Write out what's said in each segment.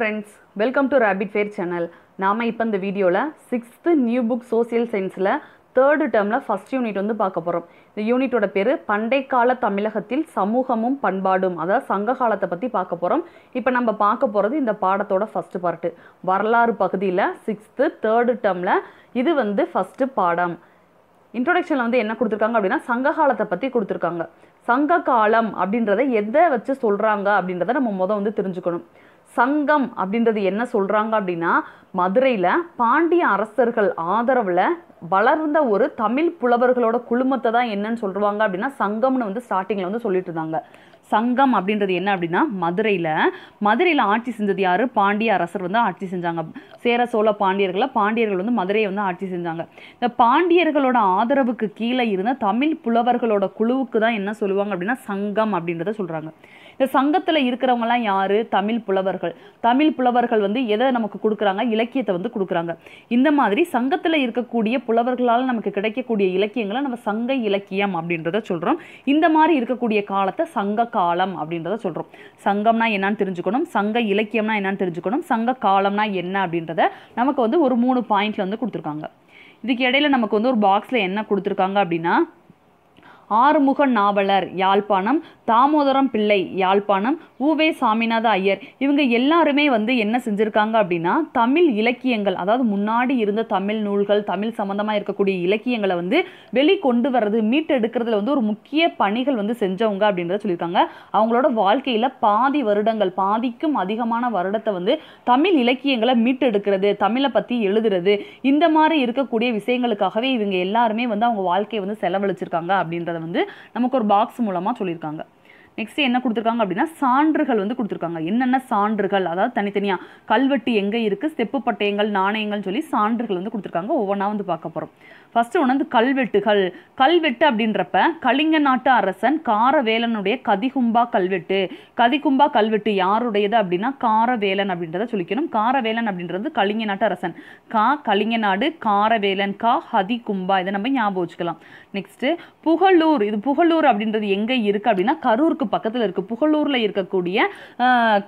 friends welcome to rapid fair channel நாம் இப்போ இந்த வீடியோவில் சிக்ஸ்த்து நியூ புக் சோசியல் சயின்ஸில் தேர்டு டேர்மில் ஃபஸ்ட் யூனிட் வந்து பார்க்க போகிறோம் இந்த யூனிட்டோட பேர் பண்டை கால தமிழகத்தில் சமூகமும் பண்பாடும் அதாவது சங்க காலத்தை பற்றி பார்க்க போகிறோம் இப்போ நம்ம பார்க்க போகிறது இந்த பாடத்தோட ஃபஸ்ட்டு பார்ட்டு வரலாறு பகுதியில் சிக்ஸ்த்து தேர்டு டேர்மில் இது வந்து ஃபஸ்ட்டு பாடம் இன்ட்ரொடக்ஷனில் வந்து என்ன கொடுத்துருக்காங்க அப்படின்னா சங்க காலத்தை பற்றி கொடுத்துருக்காங்க சங்க காலம் அப்படின்றத எதை வச்சு சொல்கிறாங்க அப்படின்றத நம்ம மொதல் வந்து தெரிஞ்சுக்கணும் சங்கம் அப்படின்றது என்ன சொல்கிறாங்க அப்படின்னா மதுரையில் பாண்டிய அரசர்கள் ஆதரவில் வளர்ந்த ஒரு தமிழ் புலவர்களோட குழுமத்தை தான் என்னன்னு சொல்லுவாங்க அப்படின்னா சங்கம்னு வந்து ஸ்டார்டிங்கில் வந்து சொல்லிட்டு இருந்தாங்க சங்கம் அப்படின்றது என்ன அப்படின்னா மதுரையில் மதுரையில் ஆட்சி செஞ்சது யார் பாண்டிய அரசர் வந்து ஆட்சி செஞ்சாங்க சேர சோழ பாண்டியர்களை பாண்டியர்கள் வந்து மதுரையை வந்து ஆட்சி செஞ்சாங்க இந்த பாண்டியர்களோட ஆதரவுக்கு கீழே இருந்த தமிழ் புலவர்களோட குழுவுக்கு தான் என்ன சொல்லுவாங்க அப்படின்னா சங்கம் அப்படின்றத சொல்கிறாங்க இந்த சங்கத்தில் இருக்கிறவங்கலாம் யார் தமிழ் புலவர்கள் தமிழ் புலவர்கள் வந்து எதை நமக்கு கொடுக்குறாங்க இலக்கியத்தை வந்து கொடுக்குறாங்க இந்த மாதிரி சங்கத்தில் இருக்கக்கூடிய புலவர்களால் நமக்கு கிடைக்கக்கூடிய இலக்கியங்களை நம்ம சங்க இலக்கியம் அப்படின்றத சொல்கிறோம் இந்த மாதிரி இருக்கக்கூடிய காலத்தை சங்க காலம் அப்படின்றத சொல்கிறோம் சங்கம்னா என்னன்னு தெரிஞ்சுக்கணும் சங்க இலக்கியம்னா என்னன்னு தெரிஞ்சுக்கணும் சங்க காலம்னா என்ன அப்படின்றத நமக்கு வந்து ஒரு மூணு பாயிண்ட்ல வந்து கொடுத்துருக்காங்க இதுக்கு இடையில நமக்கு வந்து ஒரு பாக்ஸில் என்ன கொடுத்துருக்காங்க அப்படின்னா ஆறுமுக நாவலர் யாழ்ப்பாணம் தாமோதரம் பிள்ளை யாழ்ப்பாணம் ஊவே சாமிநாத ஐயர் இவங்க எல்லாருமே வந்து என்ன செஞ்சுருக்காங்க அப்படின்னா தமிழ் இலக்கியங்கள் அதாவது முன்னாடி இருந்த தமிழ் நூல்கள் தமிழ் சம்மந்தமாக இருக்கக்கூடிய இலக்கியங்களை வந்து வெளிக்கொண்டு வர்றது மீட்டெடுக்கிறதுல வந்து ஒரு முக்கிய பணிகள் வந்து செஞ்சவங்க அப்படின்றத சொல்லியிருக்காங்க அவங்களோட வாழ்க்கையில் பாதி வருடங்கள் பாதிக்கும் அதிகமான வருடத்தை வந்து தமிழ் இலக்கியங்களை மீட்டெடுக்கிறது தமிழை பற்றி எழுதுறது இந்த மாதிரி இருக்கக்கூடிய விஷயங்களுக்காகவே இவங்க எல்லாருமே வந்து அவங்க வாழ்க்கையை வந்து செலவழிச்சிருக்காங்க அப்படின்றத அப்படிங்கிறத வந்து நமக்கு ஒரு பாக்ஸ் மூலமாக சொல்லியிருக்காங்க நெக்ஸ்ட் என்ன கொடுத்துருக்காங்க அப்படின்னா சான்றுகள் வந்து கொடுத்துருக்காங்க என்னென்ன சான்றுகள் அதாவது தனித்தனியாக கல்வெட்டு எங்கே இருக்குது செப்பு பட்டயங்கள் நாணயங்கள் சொல்லி சான்றுகள் வந்து கொடுத்துருக்காங்க ஒவ்வொன்றா வந்து பார்க்க போகிறோம் ஃபஸ்ட்டு ஒன்று கல்வெட்டுகள் கல்வெட்டு அப்படின்றப்ப கலிங்க நாட்டு அரசன் காரவேலனுடைய கதிகும்பா கல்வெட்டு கதிகும்பா கல்வெட்டு யாருடையது அப்படின்னா காரவேலன் அப்படின்றத சொல்லிக்கணும் காரவேலன் அப்படின்றது கலிங்க நாட்டு அரசன் கா கலிங்க நாடு காரவேலன் கா ஹதிகும்பா இதை நம்ம ஞாபகம் வச்சுக்கலாம் நெக்ஸ்ட்டு புகழூர் இது புகழூர் அப்படின்றது எங்கே இருக்குது அப்படின்னா கரூருக்கு பக்கத்தில் இருக்குது புகழூரில் இருக்கக்கூடிய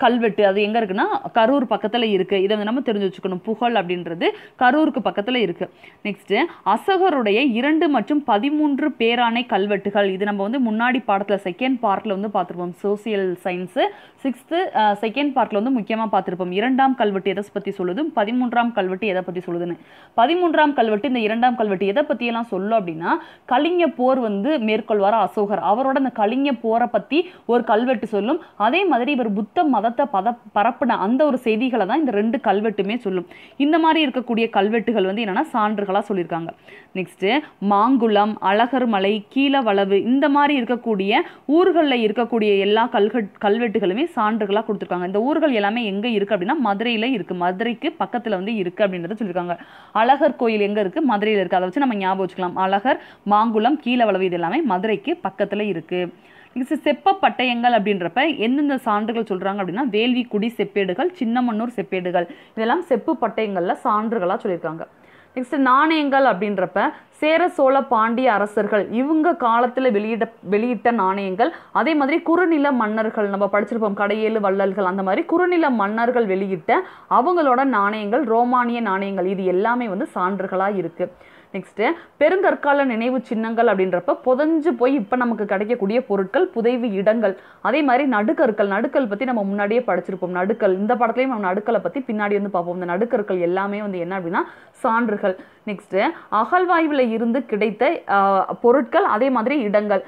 கல்வெட்டு அது எங்கே இருக்குன்னா கரூர் பக்கத்தில் இருக்குது இதை நம்ம தெரிஞ்சு வச்சுக்கணும் புகழ் அப்படின்றது கரூருக்கு பக்கத்தில் இருக்குது நெக்ஸ்ட்டு அச அசோகருடைய இரண்டு மற்றும் பதிமூன்று பேராணை கல்வெட்டுகள் இது நம்ம வந்து முன்னாடி பாடத்தில் செகண்ட் பார்ட்டில் வந்து பார்த்துருப்போம் சோசியல் சயின்ஸு சிக்ஸ்த்து செகண்ட் பார்ட்டில் வந்து முக்கியமாக பார்த்துருப்போம் இரண்டாம் கல்வெட்டு எதை பற்றி சொல்லுதும் பதிமூன்றாம் கல்வெட்டு எதை பற்றி சொல்லுதுன்னு பதிமூன்றாம் கல்வெட்டு இந்த இரண்டாம் கல்வெட்டு எதை பற்றியெல்லாம் சொல்லும் அப்படின்னா கலிங்க போர் வந்து மேற்கொள்வார் அசோகர் அவரோட அந்த கலிங்க போரை பற்றி ஒரு கல்வெட்டு சொல்லும் அதே மாதிரி இவர் புத்த மதத்தை பத பரப்பின அந்த ஒரு செய்திகளை தான் இந்த ரெண்டு கல்வெட்டுமே சொல்லும் இந்த மாதிரி இருக்கக்கூடிய கல்வெட்டுகள் வந்து என்னென்னா சான்றுகளாக சொல்லியிருக்காங்க நெக்ஸ்ட்டு மாங்குளம் அழகர் மலை கீழவளவு இந்த மாதிரி இருக்கக்கூடிய ஊர்களில் இருக்கக்கூடிய எல்லா கல்கட் கல்வெட்டுகளுமே சான்றுகளாக கொடுத்துருக்காங்க இந்த ஊர்கள் எல்லாமே எங்கே இருக்குது அப்படின்னா மதுரையில் இருக்குது மதுரைக்கு பக்கத்தில் வந்து இருக்குது அப்படின்றத சொல்லியிருக்காங்க அழகர் கோயில் எங்கே இருக்குது மதுரையில் இருக்குது அதை வச்சு நம்ம ஞாபகம் வச்சுக்கலாம் அழகர் மாங்குளம் கீழவளவு இது எல்லாமே மதுரைக்கு பக்கத்தில் இருக்குது நெக்ஸ்ட் செப்ப பட்டயங்கள் அப்படின்றப்ப எந்தெந்த சான்றுகள் சொல்கிறாங்க அப்படின்னா வேள்விக்குடி செப்பேடுகள் சின்னமன்னூர் செப்பேடுகள் இதெல்லாம் செப்பு பட்டயங்களில் சான்றுகளாக சொல்லியிருக்காங்க நெக்ஸ்ட் நாணயங்கள் அப்படின்றப்ப சேர சோழ பாண்டிய அரசர்கள் இவங்க காலத்தில் வெளியிட வெளியிட்ட நாணயங்கள் அதே மாதிரி குறுநில மன்னர்கள் நம்ம படிச்சிருப்போம் கடையேழு வள்ளல்கள் அந்த மாதிரி குறுநில மன்னர்கள் வெளியிட்ட அவங்களோட நாணயங்கள் ரோமானிய நாணயங்கள் இது எல்லாமே வந்து சான்றுகளாக இருக்குது நெக்ஸ்ட்டு பெருங்கற்கால நினைவு சின்னங்கள் அப்படின்றப்ப புதஞ்சு போய் இப்போ நமக்கு கிடைக்கக்கூடிய பொருட்கள் புதைவு இடங்கள் அதே மாதிரி நடுக்கற்கள் நடுக்கல் பற்றி நம்ம முன்னாடியே படிச்சிருப்போம் நடுக்கல் இந்த படத்துலையும் நம்ம நடுக்கலை பற்றி பின்னாடி வந்து பார்ப்போம் இந்த நடுக்கற்கள் எல்லாமே வந்து என்ன அப்படின்னா சான்றுகள் நெக்ஸ்ட்டு அகழ்வாய்வில் இருந்து கிடைத்த பொருட்கள் அதே மாதிரி இடங்கள்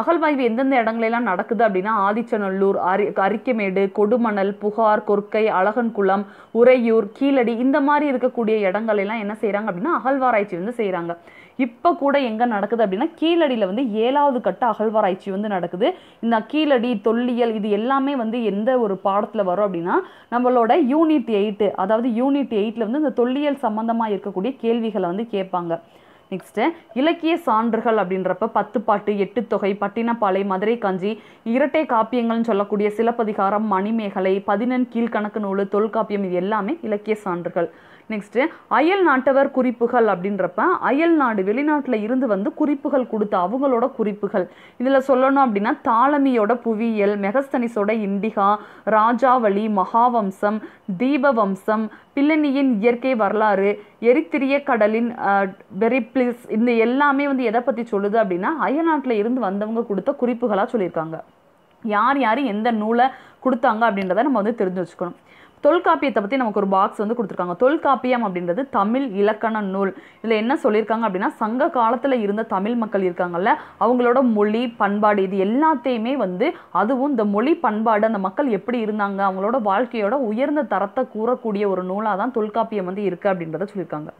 அகழ்வாய்வு எந்தெந்த இடங்களெல்லாம் நடக்குது அப்படின்னா ஆதிச்சநல்லூர் அரி அரிக்கமேடு கொடுமணல் புகார் கொற்கை அழகன்குளம் உறையூர் கீழடி இந்த மாதிரி இருக்கக்கூடிய இடங்கள் எல்லாம் என்ன செய்கிறாங்க அப்படின்னா அகழ்வாராய்ச்சி வந்து செய்கிறாங்க இப்போ கூட எங்கே நடக்குது அப்படின்னா கீழடியில் வந்து ஏழாவது கட்ட அகழ்வாராய்ச்சி வந்து நடக்குது இந்த கீழடி தொல்லியல் இது எல்லாமே வந்து எந்த ஒரு பாடத்தில் வரும் அப்படின்னா நம்மளோட யூனிட் எயிட்டு அதாவது யூனிட் எயிட்டில் வந்து இந்த தொல்லியல் சம்மந்தமாக இருக்கக்கூடிய கேள்விகளை வந்து கேட்பாங்க நெக்ஸ்ட்டு இலக்கிய சான்றுகள் அப்படின்றப்ப பத்து பாட்டு எட்டு தொகை பட்டினப்பாலை மதுரை காஞ்சி இரட்டை காப்பியங்கள்னு சொல்லக்கூடிய சிலப்பதிகாரம் மணிமேகலை பதினெண் கீழ்கணக்கு நூல் தொல்காப்பியம் இது எல்லாமே இலக்கிய சான்றுகள் நெக்ஸ்ட்டு அயல் நாட்டவர் குறிப்புகள் அப்படின்றப்ப அயல் நாடு வெளிநாட்டில் இருந்து வந்து குறிப்புகள் கொடுத்த அவங்களோட குறிப்புகள் இதில் சொல்லணும் அப்படின்னா தாளமியோட புவியியல் மெகஸ்தனிஸோட இண்டிகா ராஜாவளி மகாவம்சம் தீபவம்சம் பிள்ளனியின் இயற்கை வரலாறு எரித்திரிய கடலின் வெரிப்ளிஸ் இந்த எல்லாமே வந்து எதை பற்றி சொல்லுது அப்படின்னா அயல்நாட்டில் இருந்து வந்தவங்க கொடுத்த குறிப்புகளாக சொல்லியிருக்காங்க யார் யார் எந்த நூலை கொடுத்தாங்க அப்படின்றத நம்ம வந்து தெரிஞ்சு வச்சுக்கணும் தொல்காப்பியத்தை பற்றி நமக்கு ஒரு பாக்ஸ் வந்து கொடுத்துருக்காங்க தொல்காப்பியம் அப்படின்றது தமிழ் இலக்கண நூல் இதில் என்ன சொல்லியிருக்காங்க அப்படின்னா சங்க காலத்தில் இருந்த தமிழ் மக்கள் இருக்காங்கல்ல அவங்களோட மொழி பண்பாடு இது எல்லாத்தையுமே வந்து அதுவும் இந்த மொழி பண்பாடு அந்த மக்கள் எப்படி இருந்தாங்க அவங்களோட வாழ்க்கையோட உயர்ந்த தரத்தை கூறக்கூடிய ஒரு நூலாக தான் தொல்காப்பியம் வந்து இருக்குது அப்படின்றத சொல்லியிருக்காங்க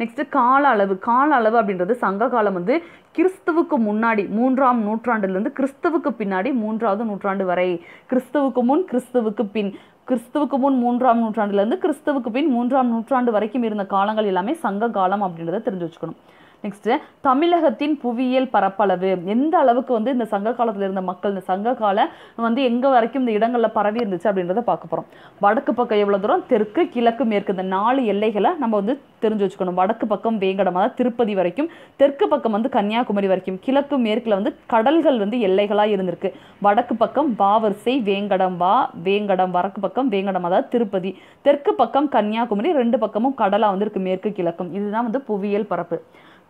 நெக்ஸ்ட்டு கால அளவு கால அளவு அப்படின்றது சங்க காலம் வந்து கிறிஸ்துவுக்கு முன்னாடி மூன்றாம் நூற்றாண்டுலேருந்து கிறிஸ்துவுக்கு பின்னாடி மூன்றாவது நூற்றாண்டு வரை கிறிஸ்துவுக்கு முன் கிறிஸ்துவுக்கு பின் கிறிஸ்துவுக்கு முன் மூன்றாம் நூற்றாண்டுலேருந்து கிறிஸ்துவுக்கு பின் மூன்றாம் நூற்றாண்டு வரைக்கும் இருந்த காலங்கள் எல்லாமே சங்க காலம் அப்படின்றத தெரிஞ்சு வச்சுக்கணும் நெக்ஸ்ட்டு தமிழகத்தின் புவியியல் பரப்பளவு எந்த அளவுக்கு வந்து இந்த சங்க காலத்தில் இருந்த மக்கள் இந்த சங்க கால வந்து எங்கே வரைக்கும் இந்த இடங்களில் பரவி இருந்துச்சு அப்படின்றத பார்க்க போகிறோம் வடக்கு பக்கம் எவ்வளோ தூரம் தெற்கு கிழக்கு மேற்கு இந்த நாலு எல்லைகளை நம்ம வந்து தெரிஞ்சு வச்சுக்கணும் வடக்கு பக்கம் வேங்கடமாக திருப்பதி வரைக்கும் தெற்கு பக்கம் வந்து கன்னியாகுமரி வரைக்கும் கிழக்கு மேற்கில் வந்து கடல்கள் வந்து எல்லைகளாக இருந்திருக்கு வடக்கு பக்கம் பாவரிசை வேங்கடம் வா வேங்கடம் வடக்கு பக்கம் வேங்கடம் அதாவது திருப்பதி தெற்கு பக்கம் கன்னியாகுமரி ரெண்டு பக்கமும் கடலாக வந்து இருக்கு மேற்கு கிழக்கும் இதுதான் வந்து புவியியல் பரப்பு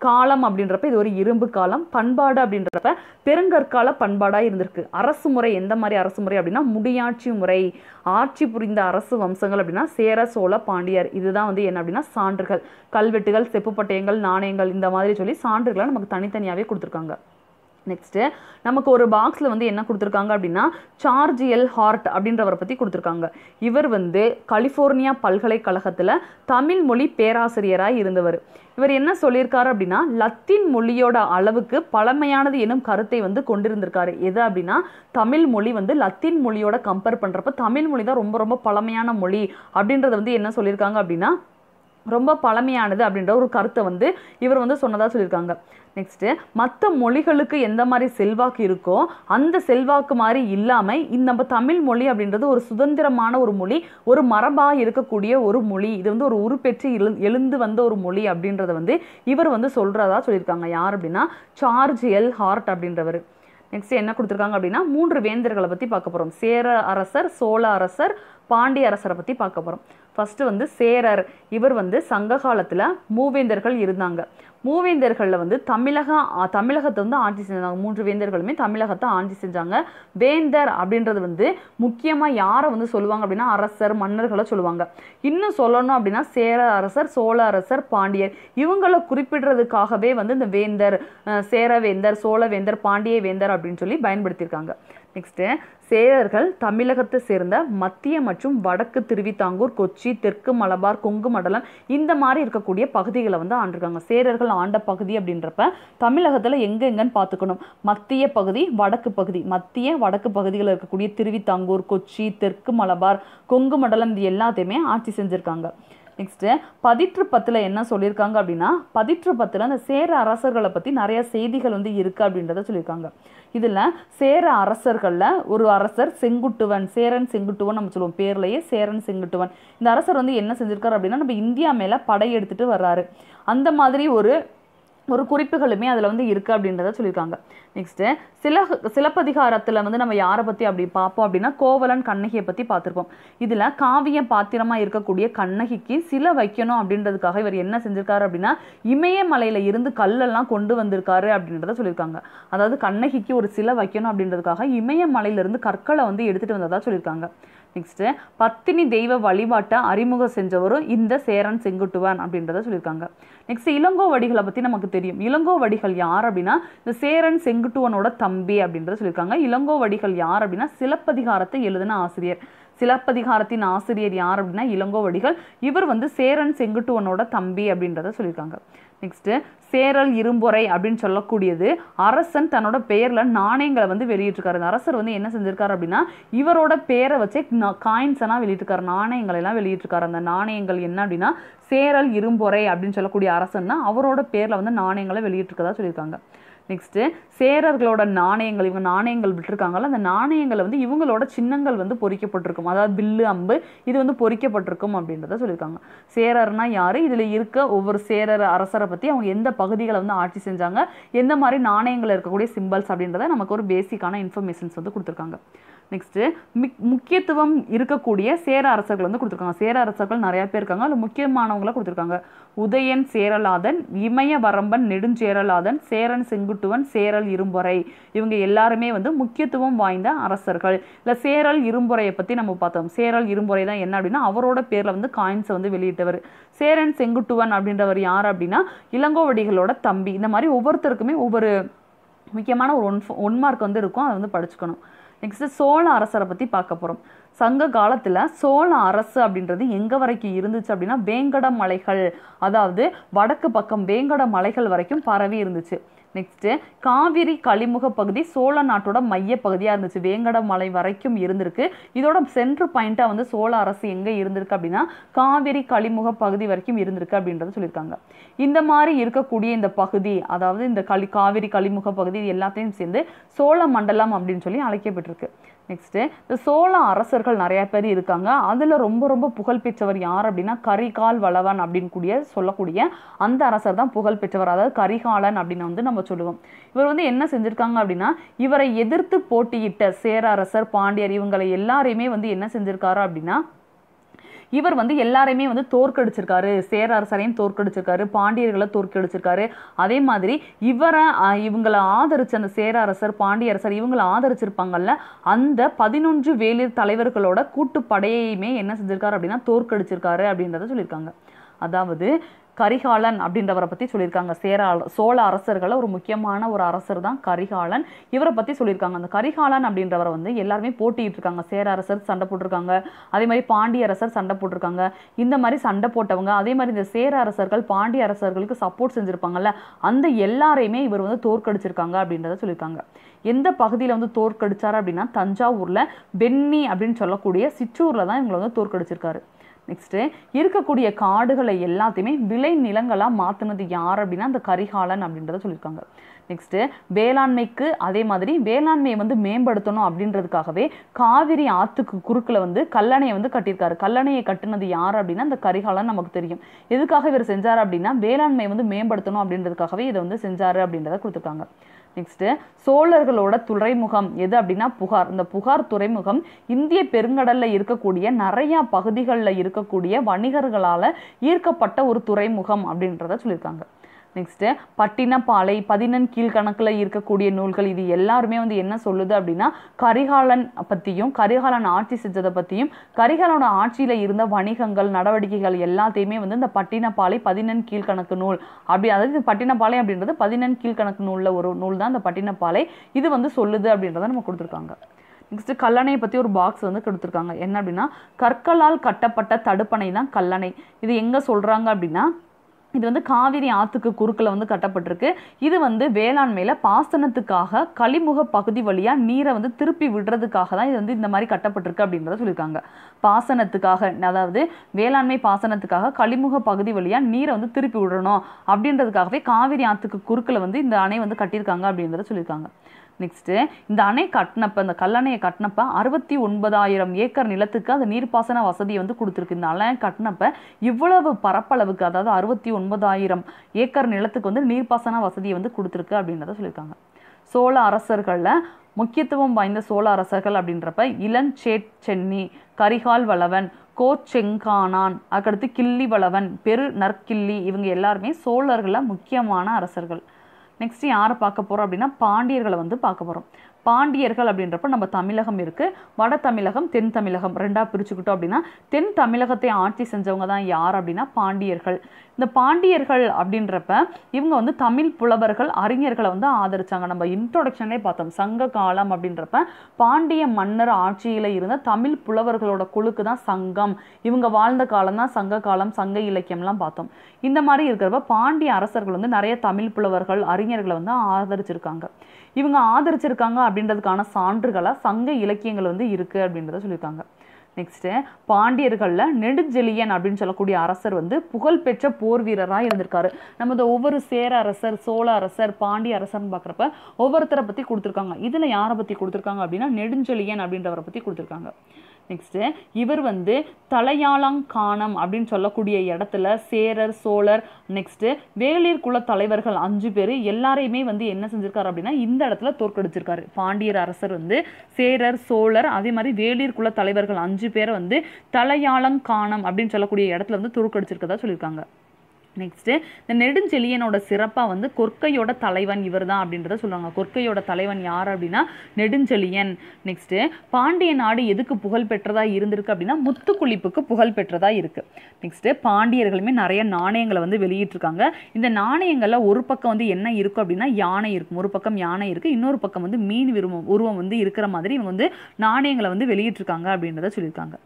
காலம் அப்படின்றப்ப இது ஒரு இரும்பு காலம் பண்பாடு அப்படின்றப்ப பெருங்கற்கால பண்பாடாக இருந்திருக்கு அரசு முறை எந்த மாதிரி அரசு முறை அப்படின்னா முடியாட்சி முறை ஆட்சி புரிந்த அரசு வம்சங்கள் அப்படின்னா சேர சோழ பாண்டியர் இதுதான் வந்து என்ன அப்படின்னா சான்றுகள் கல்வெட்டுகள் செப்பு பட்டயங்கள் நாணயங்கள் இந்த மாதிரி சொல்லி சான்றுகளை நமக்கு தனித்தனியாகவே கொடுத்துருக்காங்க நெக்ஸ்ட்டு நமக்கு ஒரு பாக்ஸில் வந்து என்ன கொடுத்துருக்காங்க அப்படின்னா சார்ஜ் எல் ஹார்ட் அப்படின்றவரை பற்றி கொடுத்துருக்காங்க இவர் வந்து கலிஃபோர்னியா பல்கலைக்கழகத்தில் தமிழ் மொழி பேராசிரியராக இருந்தவர் இவர் என்ன சொல்லியிருக்காரு அப்படின்னா லத்தீன் மொழியோட அளவுக்கு பழமையானது எனும் கருத்தை வந்து கொண்டிருந்திருக்காரு எது அப்படின்னா தமிழ் மொழி வந்து லத்தீன் மொழியோட கம்பேர் பண்ணுறப்ப தமிழ் மொழி தான் ரொம்ப ரொம்ப பழமையான மொழி அப்படின்றத வந்து என்ன சொல்லியிருக்காங்க அப்படின்னா ரொம்ப பழமையானது அப்படின்ற ஒரு கருத்தை வந்து இவர் வந்து சொன்னதாக சொல்லியிருக்காங்க நெக்ஸ்ட்டு மற்ற மொழிகளுக்கு எந்த மாதிரி செல்வாக்கு இருக்கோ அந்த செல்வாக்கு மாதிரி இல்லாமல் இந்த நம்ம தமிழ் மொழி அப்படின்றது ஒரு சுதந்திரமான ஒரு மொழி ஒரு மரபாக இருக்கக்கூடிய ஒரு மொழி இது வந்து ஒரு உருப்பெற்று எழு எழுந்து வந்த ஒரு மொழி அப்படின்றத வந்து இவர் வந்து சொல்கிறதா சொல்லியிருக்காங்க யார் அப்படின்னா சார்ஜ் எல் ஹார்ட் அப்படின்றவர் நெக்ஸ்ட் என்ன கொடுத்துருக்காங்க அப்படின்னா மூன்று வேந்தர்களை பற்றி பார்க்க போகிறோம் சேர அரசர் சோழ அரசர் பாண்டிய அரசரை பற்றி பார்க்க போகிறோம் ஃபஸ்ட்டு வந்து சேரர் இவர் வந்து சங்க காலத்தில் மூவேந்தர்கள் இருந்தாங்க மூவேந்தர்களில் வந்து தமிழக தமிழகத்தை வந்து ஆட்சி செஞ்சாங்க மூன்று வேந்தர்களுமே தமிழகத்தை ஆட்சி செஞ்சாங்க வேந்தர் அப்படின்றது வந்து முக்கியமாக யாரை வந்து சொல்லுவாங்க அப்படின்னா அரசர் மன்னர்களை சொல்லுவாங்க இன்னும் சொல்லணும் அப்படின்னா சேர அரசர் சோழ அரசர் பாண்டியர் இவங்களை குறிப்பிடுறதுக்காகவே வந்து இந்த வேந்தர் சேரவேந்தர் சோழவேந்தர் பாண்டிய வேந்தர் அப்படின்னு சொல்லி பயன்படுத்தியிருக்காங்க நெக்ஸ்ட்டு சேரர்கள் தமிழகத்தை சேர்ந்த மத்திய மற்றும் வடக்கு திருவித்தாங்கூர் கொச்சி தெற்கு மலபார் கொங்கு மண்டலம் இந்த மாதிரி இருக்கக்கூடிய பகுதிகளை வந்து ஆண்டிருக்காங்க சேரர்கள் ஆண்ட பகுதி அப்படின்றப்ப தமிழகத்தில் எங்கெங்கன்னு பார்த்துக்கணும் மத்திய பகுதி வடக்கு பகுதி மத்திய வடக்கு பகுதிகளில் இருக்கக்கூடிய திருவிதாங்கூர் கொச்சி தெற்கு மலபார் கொங்கு மண்டலம் இது எல்லாத்தையுமே ஆட்சி செஞ்சுருக்காங்க நெக்ஸ்ட்டு பதிற்று பத்தில் என்ன சொல்லியிருக்காங்க அப்படின்னா பதிற்று பத்தில் அந்த சேர அரசர்களை பற்றி நிறையா செய்திகள் வந்து இருக்குது அப்படின்றத சொல்லியிருக்காங்க இதில் சேர அரசர்களில் ஒரு அரசர் செங்குட்டுவன் சேரன் செங்குட்டுவன் நம்ம சொல்லுவோம் பேர்லேயே சேரன் செங்குட்டுவன் இந்த அரசர் வந்து என்ன செஞ்சுருக்காரு அப்படின்னா நம்ம இந்தியா மேலே படையெடுத்துட்டு வர்றாரு அந்த மாதிரி ஒரு ஒரு குறிப்புகளுமே அதில் வந்து இருக்குது அப்படின்றத சொல்லியிருக்காங்க நெக்ஸ்ட்டு சில சிலப்பதிகாரத்தில் வந்து நம்ம யாரை பற்றி அப்படி பார்ப்போம் அப்படின்னா கோவலன் கண்ணகியை பற்றி பார்த்துருப்போம் இதில் காவிய பாத்திரமாக இருக்கக்கூடிய கண்ணகிக்கு சில வைக்கணும் அப்படின்றதுக்காக இவர் என்ன செஞ்சிருக்காரு அப்படின்னா இமயமலையில் இருந்து கல்லெல்லாம் கொண்டு வந்திருக்காரு அப்படின்றத சொல்லியிருக்காங்க அதாவது கண்ணகிக்கு ஒரு சில வைக்கணும் அப்படின்றதுக்காக இமயமலையிலிருந்து கற்களை வந்து எடுத்துகிட்டு வந்ததாக சொல்லியிருக்காங்க நெக்ஸ்ட்டு பத்தினி தெய்வ வழிபாட்டை அறிமுகம் செஞ்சவரும் இந்த சேரன் செங்குட்டுவன் அப்படின்றத சொல்லியிருக்காங்க நெக்ஸ்ட் இளங்கோ வடிகளை பற்றி நமக்கு தெரியும் இளங்கோ வடிகள் யார் அப்படின்னா இந்த சேரன் செங்குட்டுவனோட தம்பி அப்படின்றத சொல்லியிருக்காங்க வடிகள் யார் அப்படின்னா சிலப்பதிகாரத்தை எழுதின ஆசிரியர் சிலப்பதிகாரத்தின் ஆசிரியர் யார் அப்படின்னா இளங்கோ வடிகள் இவர் வந்து சேரன் செங்குட்டுவனோட தம்பி அப்படின்றத சொல்லியிருக்காங்க நெக்ஸ்ட்டு சேரல் இரும்பொறை அப்படின்னு சொல்லக்கூடியது அரசன் தன்னோட பேரில் நாணயங்களை வந்து வெளியிட்டிருக்காரு இந்த அரசர் வந்து என்ன செஞ்சிருக்காரு அப்படின்னா இவரோட பேரை வச்சே காயின்ஸ் எல்லாம் வெளியிட்டிருக்காரு நாணயங்கள் எல்லாம் வெளியிட்டிருக்காரு அந்த நாணயங்கள் என்ன அப்படின்னா சேரல் இரும்பொறை அப்படின்னு சொல்லக்கூடிய அரசன்னா அவரோட பேரில் வந்து நாணயங்களை வெளியிட்டிருக்கதா சொல்லியிருக்காங்க நெக்ஸ்ட்டு சேரர்களோட நாணயங்கள் இவங்க நாணயங்கள் விட்டுருக்காங்கள அந்த நாணயங்களை வந்து இவங்களோட சின்னங்கள் வந்து பொறிக்கப்பட்டிருக்கும் அதாவது பில்லு அம்பு இது வந்து பொறிக்கப்பட்டிருக்கும் அப்படின்றத சொல்லியிருக்காங்க சேரர்னா யார் இதில் இருக்க ஒவ்வொரு சேரர் அரசரை பற்றி அவங்க எந்த பகுதிகளை வந்து ஆட்சி செஞ்சாங்க எந்த மாதிரி நாணயங்கள் இருக்கக்கூடிய சிம்பிள்ஸ் அப்படின்றத நமக்கு ஒரு பேசிக்கான இன்ஃபர்மேஷன்ஸ் வந்து கொடுத்துருக்காங்க நெக்ஸ்ட்டு மிக் முக்கியத்துவம் இருக்கக்கூடிய சேர அரசர்கள் வந்து கொடுத்துருக்காங்க சேர அரசர்கள் நிறையா பேர் இருக்காங்க அதில் முக்கியமானவங்கள கொடுத்துருக்காங்க உதயன் சேரலாதன் இமய வரம்பன் நெடுஞ்சேரலாதன் சேரன் செங்குட்டுவன் சேரல் இரும்பொறை இவங்க எல்லாருமே வந்து முக்கியத்துவம் வாய்ந்த அரசர்கள் இல்லை சேரல் இரும்பொறையை பற்றி நம்ம பார்த்தோம் சேரல் இரும்பொறை தான் என்ன அப்படின்னா அவரோட பேரில் வந்து காயின்ஸை வந்து வெளியிட்டவர் சேரன் செங்குட்டுவன் அப்படின்றவர் யார் அப்படின்னா இளங்கோவடிகளோட தம்பி இந்த மாதிரி ஒவ்வொருத்தருக்குமே ஒவ்வொரு முக்கியமான ஒரு ஒன் ஒன் மார்க் வந்து இருக்கும் அதை வந்து படிச்சுக்கணும் நெக்ஸ்ட்டு சோழ அரசரை பற்றி பார்க்க போகிறோம் சங்க காலத்தில் சோழ அரசு அப்படின்றது எங்கே வரைக்கும் இருந்துச்சு அப்படின்னா வேங்கட மலைகள் அதாவது வடக்கு பக்கம் வேங்கட மலைகள் வரைக்கும் பரவி இருந்துச்சு நெக்ஸ்ட்டு காவிரி கலிமுக பகுதி சோழ நாட்டோட மைய பகுதியாக இருந்துச்சு வேங்கடமலை மலை வரைக்கும் இருந்திருக்கு இதோட சென்ட்ரு பாயிண்ட்டாக வந்து சோழ அரசு எங்கே இருந்திருக்கு அப்படின்னா காவிரி கழிமுக பகுதி வரைக்கும் இருந்திருக்கு அப்படின்றத சொல்லியிருக்காங்க இந்த மாதிரி இருக்கக்கூடிய இந்த பகுதி அதாவது இந்த களி காவிரி கலிமுக பகுதி எல்லாத்தையும் சேர்ந்து சோழ மண்டலம் அப்படின்னு சொல்லி அழைக்கப்பட்டிருக்கு நெக்ஸ்ட்டு இந்த சோழ அரசர்கள் நிறையா பேர் இருக்காங்க அதில் ரொம்ப ரொம்ப புகழ்பெற்றவர் யார் அப்படின்னா கரிகால் வளவன் அப்படின்னு கூடிய சொல்லக்கூடிய அந்த அரசர் தான் புகழ்பெற்றவர் அதாவது கரிகாலன் அப்படின்னு வந்து நம்ம சொல்லுவோம் இவர் வந்து என்ன செஞ்சுருக்காங்க அப்படின்னா இவரை எதிர்த்து போட்டியிட்ட சேர அரசர் பாண்டியர் இவங்களை எல்லாரையுமே வந்து என்ன செஞ்சுருக்காரு அப்படின்னா இவர் வந்து எல்லாரையுமே வந்து தோற்கடிச்சிருக்காரு சேர அரசரையும் தோற்கடிச்சிருக்காரு பாண்டியர்களை தோற்கடிச்சிருக்காரு அதே மாதிரி இவரை இவங்களை ஆதரிச்ச அந்த சேர அரசர் பாண்டிய அரசர் இவங்களை ஆதரிச்சிருப்பாங்கல்ல அந்த பதினொன்று வேலிர் தலைவர்களோட கூட்டுப்படையையுமே என்ன செஞ்சிருக்காரு அப்படின்னா தோற்கடிச்சிருக்காரு அப்படின்றத சொல்லியிருக்காங்க அதாவது கரிகாலன் அப்படின்றவரை பற்றி சொல்லியிருக்காங்க சேர சோழ அரசர்களை ஒரு முக்கியமான ஒரு அரசர் தான் கரிகாலன் இவரை பற்றி சொல்லியிருக்காங்க அந்த கரிகாலன் அப்படின்றவரை வந்து எல்லாருமே போட்டிகிட்டு இருக்காங்க சேர அரசர் சண்டை போட்டிருக்காங்க அதே மாதிரி பாண்டிய அரசர் சண்டை போட்டிருக்காங்க இந்த மாதிரி சண்டை போட்டவங்க அதே மாதிரி இந்த சேர அரசர்கள் பாண்டிய அரசர்களுக்கு சப்போர்ட் செஞ்சுருப்பாங்கல்ல அந்த எல்லாரையுமே இவர் வந்து தோற்கடிச்சிருக்காங்க அப்படின்றத சொல்லியிருக்காங்க எந்த பகுதியில் வந்து தோற்கடிச்சார் அப்படின்னா தஞ்சாவூரில் பென்னி அப்படின்னு சொல்லக்கூடிய சிற்றூரில் தான் இவங்களை வந்து தோற்கடிச்சிருக்காரு நெக்ஸ்ட்டு இருக்கக்கூடிய காடுகளை எல்லாத்தையுமே விளை நிலங்களாக மாற்றினது யார் அப்படின்னா அந்த கரிகாலன் அப்படின்றத சொல்லியிருக்காங்க நெக்ஸ்ட்டு வேளாண்மைக்கு அதே மாதிரி வேளாண்மையை வந்து மேம்படுத்தணும் அப்படின்றதுக்காகவே காவிரி ஆற்றுக்கு குறுக்கில் வந்து கல்லணையை வந்து கட்டியிருக்காரு கல்லணையை கட்டினது யார் அப்படின்னா அந்த கரிகாலன் நமக்கு தெரியும் எதுக்காக இவர் செஞ்சார் அப்படின்னா வேளாண்மையை வந்து மேம்படுத்தணும் அப்படின்றதுக்காகவே இதை வந்து செஞ்சார் அப்படின்றத கொடுத்துருக்காங்க நெக்ஸ்ட்டு சோழர்களோட துறைமுகம் எது அப்படின்னா புகார் இந்த புகார் துறைமுகம் இந்திய பெருங்கடலில் இருக்கக்கூடிய நிறையா பகுதிகளில் இருக்கக்கூடிய வணிகர்களால் ஈர்க்கப்பட்ட ஒரு துறைமுகம் அப்படின்றத சொல்லியிருக்காங்க நெக்ஸ்ட்டு பட்டினப்பாலை பதினெண் கீழ்கணக்கில் இருக்கக்கூடிய நூல்கள் இது எல்லாருமே வந்து என்ன சொல்லுது அப்படின்னா கரிகாலன் பற்றியும் கரிகாலன் ஆட்சி செஞ்சதை பற்றியும் கரிகாலனோட ஆட்சியில் இருந்த வணிகங்கள் நடவடிக்கைகள் எல்லாத்தையுமே வந்து இந்த பட்டினப்பாலை பதினெண் கீழ்கணக்கு நூல் அப்படி அதாவது பட்டினப்பாலை அப்படின்றது பதினெண் கீழ்கணக்கு நூலில் ஒரு நூல் தான் இந்த பட்டினப்பாலை இது வந்து சொல்லுது அப்படின்றத நம்ம கொடுத்துருக்காங்க நெக்ஸ்ட்டு கல்லணையை பற்றி ஒரு பாக்ஸ் வந்து கொடுத்துருக்காங்க என்ன அப்படின்னா கற்களால் கட்டப்பட்ட தடுப்பணை தான் கல்லணை இது எங்கே சொல்கிறாங்க அப்படின்னா இது வந்து காவிரி ஆற்றுக்கு குறுக்கில் வந்து கட்டப்பட்டிருக்கு இது வந்து வேளாண்மையில் பாசனத்துக்காக கலிமுக பகுதி வழியாக நீரை வந்து திருப்பி விடுறதுக்காக தான் இது வந்து இந்த மாதிரி கட்டப்பட்டிருக்கு அப்படின்றத சொல்லியிருக்காங்க பாசனத்துக்காக அதாவது வேளாண்மை பாசனத்துக்காக கலிமுக பகுதி வழியாக நீரை வந்து திருப்பி விடணும் அப்படின்றதுக்காகவே காவிரி ஆற்றுக்கு குறுக்கில் வந்து இந்த அணை வந்து கட்டியிருக்காங்க அப்படின்றத சொல்லியிருக்காங்க நெக்ஸ்ட்டு இந்த அணை கட்டினப்போ இந்த கல்லணையை கட்டினப்போ அறுபத்தி ஒன்பதாயிரம் ஏக்கர் நிலத்துக்கு அது நீர்ப்பாசன வசதி வந்து கொடுத்துருக்கு இந்த அணை கட்டினப்போ இவ்வளவு பரப்பளவுக்கு அதாவது அறுபத்தி ஒன்பதாயிரம் ஏக்கர் நிலத்துக்கு வந்து நீர்ப்பாசன வசதியை வந்து கொடுத்துருக்கு அப்படின்றத சொல்லியிருக்காங்க சோழ அரசர்களில் முக்கியத்துவம் வாய்ந்த சோழ அரசர்கள் அப்படின்றப்ப இளஞ்சேட் சென்னி கரிகால் வளவன் கோச்செங்கானான் அதுக்கடுத்து கிள்ளி வளவன் பெரு நற்கிள்ளி இவங்க எல்லாருமே சோழர்களில் முக்கியமான அரசர்கள் நெக்ஸ்ட் யாரை பார்க்க போகிறோம் அப்படின்னா பாண்டியர்களை வந்து பார்க்க போகிறோம் பாண்டியர்கள் அப்படின்றப்ப நம்ம தமிழகம் இருக்குது வட தமிழகம் தென் தமிழகம் ரெண்டாக பிரிச்சுக்கிட்டோம் அப்படின்னா தென் தமிழகத்தை ஆட்சி செஞ்சவங்க தான் யார் அப்படின்னா பாண்டியர்கள் இந்த பாண்டியர்கள் அப்படின்றப்ப இவங்க வந்து தமிழ் புலவர்கள் அறிஞர்களை வந்து ஆதரிச்சாங்க நம்ம இன்ட்ரோடக்ஷன்லே பார்த்தோம் சங்க காலம் அப்படின்றப்ப பாண்டிய மன்னர் ஆட்சியில் இருந்த தமிழ் புலவர்களோட குழுக்கு தான் சங்கம் இவங்க வாழ்ந்த காலம் தான் சங்க காலம் சங்க இலக்கியம்லாம் பார்த்தோம் இந்த மாதிரி இருக்கிறப்ப பாண்டிய அரசர்கள் வந்து நிறைய தமிழ் புலவர்கள் அறிஞர்களை வந்து ஆதரிச்சிருக்காங்க இவங்க ஆதரிச்சிருக்காங்க அப்படின்றதுக்கான சான்றுகளாக சங்க இலக்கியங்கள் வந்து இருக்குது அப்படின்றத சொல்லியிருக்காங்க நெக்ஸ்ட்டு பாண்டியர்களில் நெடுஞ்செழியன் அப்படின்னு சொல்லக்கூடிய அரசர் வந்து புகழ்பெற்ற போர் வீரராக இருந்திருக்காரு நம்ம இந்த ஒவ்வொரு சேர அரசர் சோழ அரசர் பாண்டிய அரசர்னு பார்க்குறப்ப ஒவ்வொருத்தரை பற்றி கொடுத்துருக்காங்க இதில் யாரை பற்றி கொடுத்துருக்காங்க அப்படின்னா நெடுஞ்செழியன் அப்படின்றவரை பற்றி கொடுத்துருக்காங்க நெக்ஸ்ட்டு இவர் வந்து தலையாளங்கானம் அப்படின்னு சொல்லக்கூடிய இடத்துல சேரர் சோழர் நெக்ஸ்ட்டு வேளிர் குல தலைவர்கள் அஞ்சு பேர் எல்லாரையுமே வந்து என்ன செஞ்சுருக்காரு அப்படின்னா இந்த இடத்துல தோற்கடிச்சிருக்காரு பாண்டியர் அரசர் வந்து சேரர் சோழர் அதே மாதிரி வேளிர் குல தலைவர்கள் அஞ்சு பேரை வந்து தலையாளங்கானம் அப்படின்னு சொல்லக்கூடிய இடத்துல வந்து தோற்கடிச்சிருக்கதா சொல்லியிருக்காங்க நெக்ஸ்ட்டு இந்த நெடுஞ்செழியனோட சிறப்பாக வந்து கொற்கையோட தலைவன் இவர் தான் அப்படின்றத சொல்லுவாங்க கொற்கையோட தலைவன் யார் அப்படின்னா நெடுஞ்செழியன் நெக்ஸ்ட்டு பாண்டிய நாடு எதுக்கு புகழ் பெற்றதாக இருந்திருக்கு அப்படின்னா முத்துக்குளிப்புக்கு புகழ் பெற்றதாக இருக்குது நெக்ஸ்ட்டு பாண்டியர்களுமே நிறைய நாணயங்களை வந்து வெளியிட்டிருக்காங்க இந்த நாணயங்களில் ஒரு பக்கம் வந்து என்ன இருக்கும் அப்படின்னா யானை இருக்கும் ஒரு பக்கம் யானை இருக்குது இன்னொரு பக்கம் வந்து மீன் உருவம் உருவம் வந்து இருக்கிற மாதிரி இவங்க வந்து நாணயங்களை வந்து வெளியிட்டிருக்காங்க அப்படின்றத சொல்லியிருக்காங்க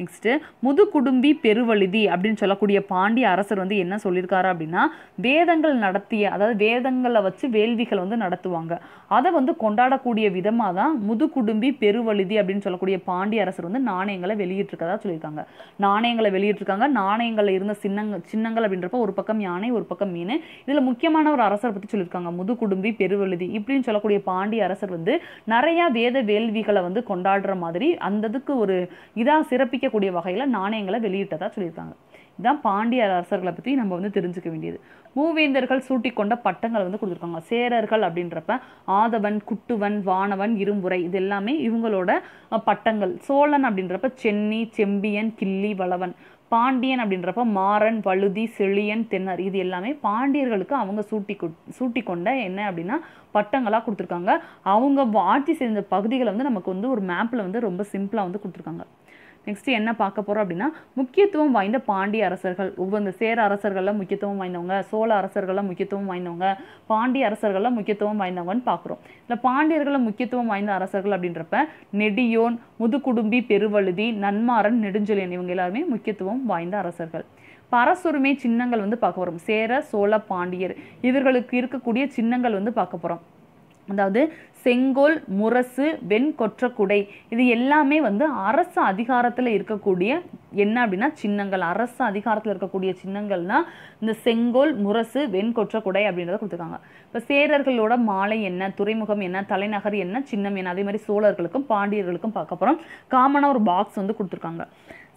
நெக்ஸ்ட்டு முது குடும்பி பெருவழுதி அப்படின்னு சொல்லக்கூடிய பாண்டிய அரசர் வந்து என்ன சொல்லியிருக்காரு அப்படின்னா வேதங்கள் நடத்திய அதாவது வேதங்களை வச்சு வேள்விகள் வந்து நடத்துவாங்க அதை வந்து கொண்டாடக்கூடிய விதமாக தான் முது குடும்பி பெருவழுதி அப்படின்னு சொல்லக்கூடிய பாண்டிய அரசர் வந்து நாணயங்களை வெளியிட்டிருக்கதா சொல்லியிருக்காங்க நாணயங்களை வெளியிட்டிருக்காங்க நாணயங்களில் இருந்த சின்னங்கள் சின்னங்கள் அப்படின்றப்ப ஒரு பக்கம் யானை ஒரு பக்கம் மீன் இதில் முக்கியமான ஒரு அரசர் பற்றி சொல்லியிருக்காங்க முதுகுடும்பி பெருவழுதி இப்படின்னு சொல்லக்கூடிய பாண்டிய அரசர் வந்து நிறையா வேத வேள்விகளை வந்து கொண்டாடுற மாதிரி அந்ததுக்கு ஒரு இதாக சிறப்பிக்க வைக்கக்கூடிய வகையில் நாணயங்களை வெளியிட்டதாக சொல்லியிருக்காங்க இதுதான் பாண்டிய அரசர்களை பற்றி நம்ம வந்து தெரிஞ்சுக்க வேண்டியது மூவேந்தர்கள் சூட்டிக்கொண்ட பட்டங்களை வந்து கொடுத்துருக்காங்க சேரர்கள் அப்படின்றப்ப ஆதவன் குட்டுவன் வானவன் இரும்புரை இது எல்லாமே இவங்களோட பட்டங்கள் சோழன் அப்படின்றப்ப சென்னி செம்பியன் கிள்ளி வளவன் பாண்டியன் அப்படின்றப்ப மாறன் வழுதி செழியன் தென்னர் இது எல்லாமே பாண்டியர்களுக்கு அவங்க சூட்டி சூட்டி கொண்ட என்ன அப்படின்னா பட்டங்களாக கொடுத்துருக்காங்க அவங்க ஆட்சி செய்த பகுதிகளை வந்து நமக்கு வந்து ஒரு மேப்பில் வந்து ரொம்ப சிம்பிளாக வந்து கொடுத்துருக்காங்க நெக்ஸ்ட் என்ன பார்க்க போறோம் அப்படின்னா முக்கியத்துவம் வாய்ந்த பாண்டிய அரசர்கள் ஒவ்வொரு சேர அரசர்கள்லாம் முக்கியத்துவம் வாய்ந்தவங்க சோழ அரசர்கள்லாம் முக்கியத்துவம் வாய்ந்தவங்க பாண்டிய அரசர்கள்லாம் முக்கியத்துவம் வாய்ந்தவங்கன்னு பார்க்குறோம் இந்த பாண்டியர்களை முக்கியத்துவம் வாய்ந்த அரசர்கள் அப்படின்றப்ப நெடியோன் முதுகுடும்பி பெருவழுதி நன்மாறன் நெடுஞ்செழியன் இவங்க எல்லாருமே முக்கியத்துவம் வாய்ந்த அரசர்கள் பரசுரிமை சின்னங்கள் வந்து பார்க்க போறோம் சேர சோழ பாண்டியர் இவர்களுக்கு இருக்கக்கூடிய சின்னங்கள் வந்து பார்க்க போறோம் அதாவது செங்கோல் முரசு வெண்கொற்றக்குடை இது எல்லாமே வந்து அரசு அதிகாரத்தில் இருக்கக்கூடிய என்ன அப்படின்னா சின்னங்கள் அரசு அதிகாரத்தில் இருக்கக்கூடிய சின்னங்கள்னா இந்த செங்கோல் முரசு வெண்கொற்றக்குடை அப்படின்றத கொடுத்துருக்காங்க இப்போ சேரர்களோட மாலை என்ன துறைமுகம் என்ன தலைநகர் என்ன சின்னம் என்ன அதே மாதிரி சோழர்களுக்கும் பாண்டியர்களுக்கும் பார்க்க போகிறோம் காமனாக ஒரு பாக்ஸ் வந்து கொடுத்துருக்காங்க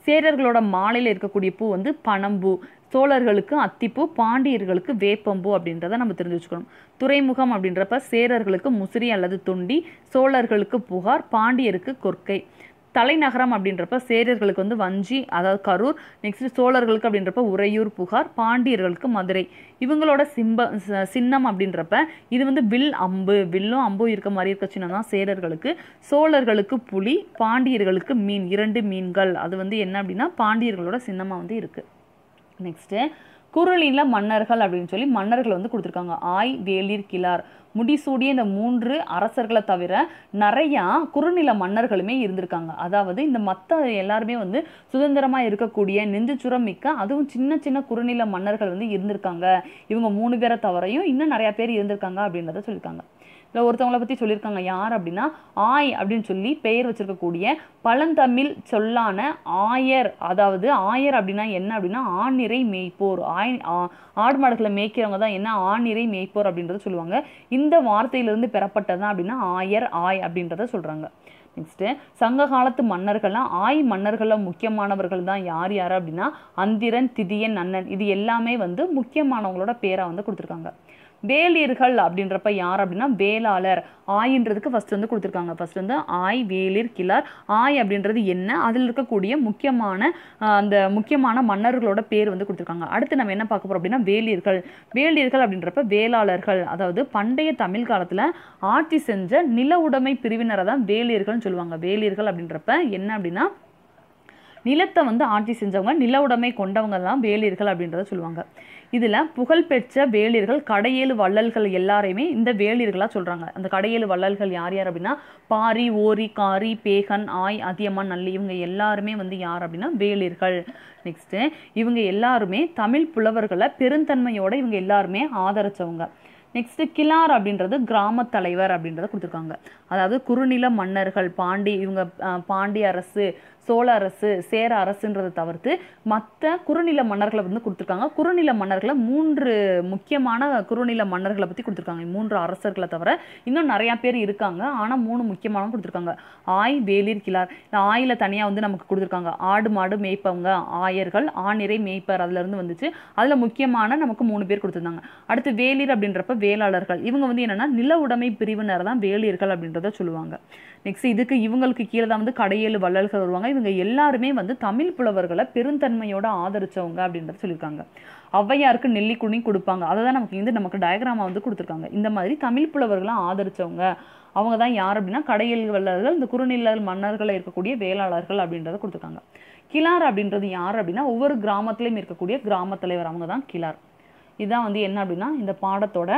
சேரர்களோட மாலையில் இருக்கக்கூடிய பூ வந்து பனம்பூ சோழர்களுக்கு அத்திப்பூ பாண்டியர்களுக்கு வேப்பம்பூ அப்படின்றத நம்ம தெரிஞ்சு வச்சுக்கணும் துறைமுகம் அப்படின்றப்ப சேரர்களுக்கு முசிறி அல்லது துண்டி சோழர்களுக்கு புகார் பாண்டியருக்கு கொர்க்கை தலைநகரம் அப்படின்றப்ப சேரர்களுக்கு வந்து வஞ்சி அதாவது கரூர் நெக்ஸ்ட் சோழர்களுக்கு அப்படின்றப்ப உறையூர் புகார் பாண்டியர்களுக்கு மதுரை இவங்களோட சிம்ப சின்னம் அப்படின்றப்ப இது வந்து வில் அம்பு வில்லும் அம்பும் இருக்க மாதிரி இருக்க சின்னம் தான் சேரர்களுக்கு சோழர்களுக்கு புலி பாண்டியர்களுக்கு மீன் இரண்டு மீன்கள் அது வந்து என்ன அப்படின்னா பாண்டியர்களோட சின்னமாக வந்து இருக்குது நெக்ஸ்ட்டு குரலின்ல மன்னர்கள் அப்படின்னு சொல்லி மன்னர்கள் வந்து கொடுத்துருக்காங்க ஆய் வேலிர் கிளார் முடிசூடிய இந்த மூன்று அரசர்களை தவிர நிறையா குறுநில மன்னர்களுமே இருந்திருக்காங்க அதாவது இந்த மற்ற எல்லாருமே வந்து சுதந்திரமாக இருக்கக்கூடிய நெஞ்சுச்சுரம் மிக்க அதுவும் சின்ன சின்ன குறுநில மன்னர்கள் வந்து இருந்திருக்காங்க இவங்க மூணு பேரை தவிரையும் இன்னும் நிறையா பேர் இருந்திருக்காங்க அப்படின்றத சொல்லியிருக்காங்க இல்லை ஒருத்தவங்களை பற்றி சொல்லியிருக்காங்க யார் அப்படின்னா ஆய் அப்படின்னு சொல்லி பெயர் வச்சுருக்கக்கூடிய பழந்தமிழ் சொல்லான ஆயர் அதாவது ஆயர் அப்படின்னா என்ன அப்படின்னா ஆணிரை மேய்ப்போர் ஆய் ஆடு மாடுகளை மேய்க்கிறவங்க தான் என்ன ஆணிரை மேய்ப்போர் அப்படின்றத சொல்லுவாங்க இந்த வார்த்தையிலிருந்து பெறப்பட்டது தான் அப்படின்னா ஆயர் ஆய் அப்படின்றத சொல்கிறாங்க நெக்ஸ்ட்டு சங்க காலத்து மன்னர்கள்லாம் ஆய் மன்னர்களில் முக்கியமானவர்கள் தான் யார் யார் அப்படின்னா அந்திரன் திதியன் அண்ணன் இது எல்லாமே வந்து முக்கியமானவங்களோட பேராக வந்து கொடுத்துருக்காங்க வேலிர்கள் அப்படின்றப்ப யார் அப்படின்னா வேளாளர் ஆயின்றதுக்கு ஃபஸ்ட் வந்து கொடுத்துருக்காங்க ஃபஸ்ட் வந்து ஆய் வேலிர் கிளார் ஆய் அப்படின்றது என்ன அதில் இருக்கக்கூடிய முக்கியமான அந்த முக்கியமான மன்னர்களோட பேர் வந்து கொடுத்துருக்காங்க அடுத்து நம்ம என்ன பார்க்க போகிறோம் அப்படின்னா வேலீர்கள் வேலியர்கள் அப்படின்றப்ப வேளாளர்கள் அதாவது பண்டைய தமிழ் காலத்தில் ஆட்சி செஞ்ச நில உடைமை பிரிவினரை தான் வேலியர்கள்னு சொல்லுவாங்க வேலியர்கள் அப்படின்றப்ப என்ன அப்படின்னா நிலத்தை வந்து ஆட்சி செஞ்சவங்க நில உடைமை கொண்டவங்க தான் வேலியர்கள் அப்படின்றத சொல்லுவாங்க இதில் புகழ்பெற்ற வேலியர்கள் கடையேழு வள்ளல்கள் எல்லாரையுமே இந்த வேலியர்களாக சொல்கிறாங்க அந்த கடையேழு வள்ளல்கள் யார் யார் அப்படின்னா பாரி ஓரி காரி பேகன் ஆய் அதியம்மன் நல்லி இவங்க எல்லாருமே வந்து யார் அப்படின்னா வேலியர்கள் நெக்ஸ்ட்டு இவங்க எல்லாருமே தமிழ் புலவர்களை பெருந்தன்மையோடு இவங்க எல்லாருமே ஆதரித்தவங்க நெக்ஸ்ட்டு கிளார் அப்படின்றது கிராம தலைவர் அப்படின்றத கொடுத்துருக்காங்க அதாவது குறுநில மன்னர்கள் பாண்டி இவங்க பாண்டிய அரசு சோழ அரசு சேர அரசுன்றதை தவிர்த்து மற்ற குறுநில மன்னர்களை வந்து கொடுத்துருக்காங்க குறுநில மன்னர்களை மூன்று முக்கியமான குறுநில மன்னர்களை பற்றி கொடுத்துருக்காங்க மூன்று அரசர்களை தவிர இன்னும் நிறையா பேர் இருக்காங்க ஆனால் மூணு முக்கியமான கொடுத்துருக்காங்க ஆய் வேலிர் கிளார் இந்த ஆயில் தனியாக வந்து நமக்கு கொடுத்துருக்காங்க ஆடு மாடு மேய்ப்பவங்க ஆயர்கள் ஆணிரை மேய்ப்பர் அதுலேருந்து வந்துச்சு அதில் முக்கியமான நமக்கு மூணு பேர் கொடுத்துருந்தாங்க அடுத்து வேலிர் அப்படின்றப்ப வேளாளர்கள் இவங்க வந்து என்னென்னா நில உடைமை பிரிவினர் தான் வேலியர்கள் அப்படின்றத சொல்லுவாங்க நெக்ஸ்ட் இதுக்கு இவங்களுக்கு கீழே தான் வந்து கடையேழு வள்ளல்கள் வருவாங்க இவங்க எல்லாருமே வந்து தமிழ் புலவர்களை பெருந்தன்மையோட ஆதரிச்சவங்க அப்படின்றத சொல்லியிருக்காங்க ஔவையாருக்கு நெல்லிக்குனி கொடுப்பாங்க அதை தான் நமக்கு வந்து நமக்கு டயக்ராமா வந்து கொடுத்துருக்காங்க இந்த மாதிரி தமிழ் புலவர்களை ஆதரிச்சவங்க அவங்க தான் யார் அப்படின்னா கடையல் வல்லர்கள் இந்த குறுநில மன்னர்களில் இருக்கக்கூடிய வேளாளர்கள் அப்படின்றத கொடுத்துருக்காங்க கிளார் அப்படின்றது யார் அப்படின்னா ஒவ்வொரு கிராமத்துலேயும் இருக்கக்கூடிய கிராம தலைவர் அவங்க தான் கிளார் இதுதான் வந்து என்ன அப்படின்னா இந்த பாடத்தோட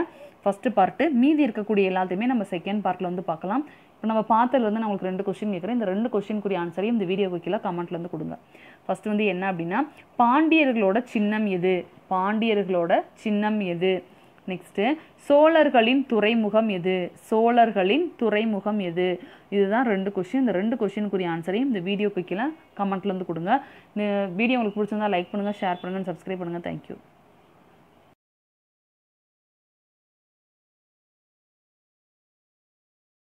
ஃபஸ்ட்டு பார்ட்டு மீதி இருக்கக்கூடிய எல்லாத்தையுமே நம்ம செகண்ட் பார்ட்டில் வந்து பார்க்கலாம் இப்போ நம்ம பார்த்ததுலேருந்து நான் உங்களுக்கு ரெண்டு கொஸ்டின் கேட்குறேன் இந்த ரெண்டு கொஸ்டினுக்குரிய ஆன்சரையும் இந்த வீடியோவுக்கு கீழே கமெண்ட்லேருந்து கொடுங்க ஃபர்ஸ்ட் வந்து என்ன அப்படின்னா பாண்டியர்களோட சின்னம் எது பாண்டியர்களோட சின்னம் எது நெக்ஸ்ட்டு சோழர்களின் துறைமுகம் எது சோழர்களின் துறைமுகம் எது இதுதான் ரெண்டு கொஷின் இந்த ரெண்டு கொஷினுக்குரிய ஆன்சரையும் இந்த வீடியோ கீழே கமெண்ட்லேருந்து கொடுங்க வீடியோ உங்களுக்கு பிடிச்சிருந்தா லைக் பண்ணுங்கள் ஷேர் பண்ணுங்கள் சப்ஸ்கிரைப் பண்ணுங்கள் தேங்க்யூ